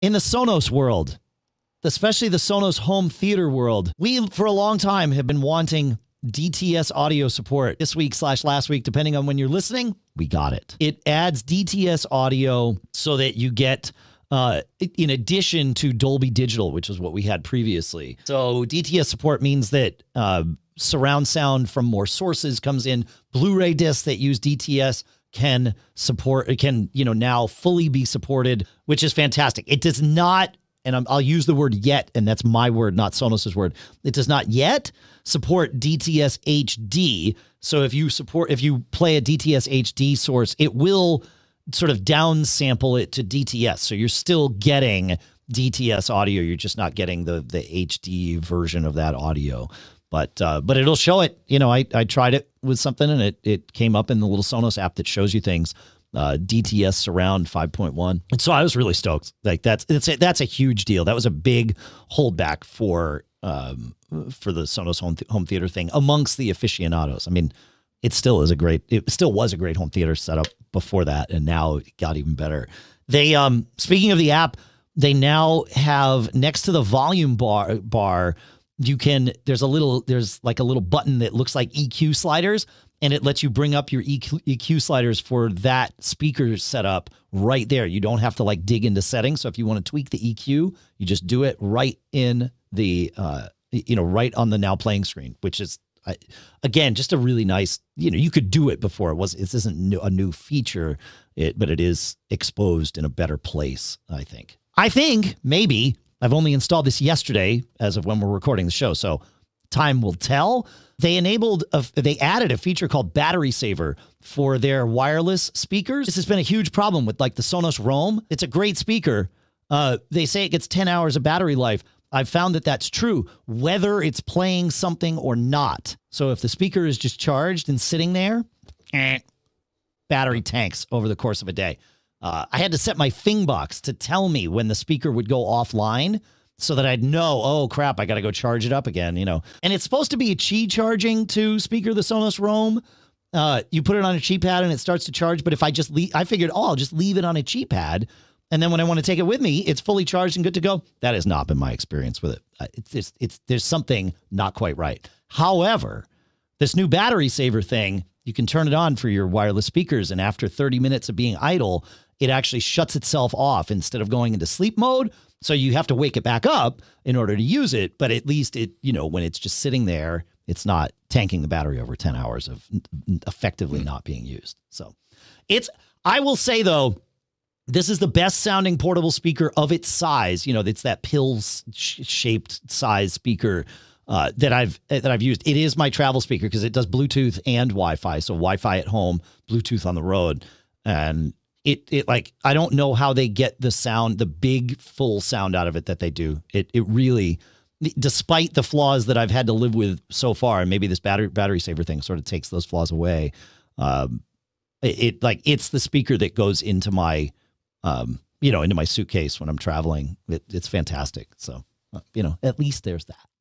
in the Sonos world, especially the Sonos home theater world, we for a long time have been wanting DTS audio support this week slash last week, depending on when you're listening. We got it. It adds DTS audio so that you get. Uh, in addition to Dolby Digital, which is what we had previously. So, DTS support means that uh, surround sound from more sources comes in, Blu ray discs that use DTS, can support can you know now fully be supported which is fantastic it does not and i will use the word yet and that's my word not sonos's word it does not yet support dts hd so if you support if you play a dts hd source it will sort of downsample it to dts so you're still getting dts audio you're just not getting the the hd version of that audio but uh, but it'll show it. You know, I, I tried it with something and it it came up in the little Sonos app that shows you things. Uh, DTS surround 5.1. And so I was really stoked. Like that's that's a, that's a huge deal. That was a big holdback for um, for the Sonos home, th- home theater thing amongst the aficionados. I mean, it still is a great it still was a great home theater setup before that and now it got even better they um speaking of the app they now have next to the volume bar bar you can there's a little there's like a little button that looks like EQ sliders and it lets you bring up your EQ, EQ, sliders for that speaker setup right there. You don't have to like dig into settings. So if you want to tweak the EQ, you just do it right in the uh you know right on the now playing screen, which is again just a really nice you know you could do it before it was this isn't new, a new feature it but it is exposed in a better place i think i think maybe I've only installed this yesterday as of when we're recording the show, so time will tell. They enabled a, they added a feature called battery saver for their wireless speakers. This has been a huge problem with like the Sonos Roam. It's a great speaker. Uh, they say it gets 10 hours of battery life. I've found that that's true, whether it's playing something or not. So if the speaker is just charged and sitting there, eh, battery tanks over the course of a day. Uh, I had to set my box to tell me when the speaker would go offline so that I'd know, oh crap, I got to go charge it up again, you know. And it's supposed to be a Qi charging to speaker, the Sonos Roam. Uh, you put it on a Qi pad and it starts to charge. But if I just leave, I figured, oh, I'll just leave it on a Qi pad. And then when I want to take it with me, it's fully charged and good to go. That has not been my experience with it. Uh, it's, it's, it's there's something not quite right. However, this new battery saver thing, you can turn it on for your wireless speakers. And after 30 minutes of being idle, it actually shuts itself off instead of going into sleep mode. So you have to wake it back up in order to use it. But at least it, you know, when it's just sitting there, it's not tanking the battery over 10 hours of effectively hmm. not being used. So it's, I will say though, this is the best sounding portable speaker of its size. You know, it's that pill shaped size speaker uh, that I've eh, that I've used. It is my travel speaker because it does Bluetooth and Wi-Fi. So Wi-Fi at home, Bluetooth on the road, and it it like I don't know how they get the sound, the big full sound out of it that they do. It it really despite the flaws that I've had to live with so far, and maybe this battery battery saver thing sort of takes those flaws away. Um, it, it, like it's the speaker that goes into my, um, you know, into my suitcase when I'm traveling. It, it's fantastic. So uh, you know, at least there's that.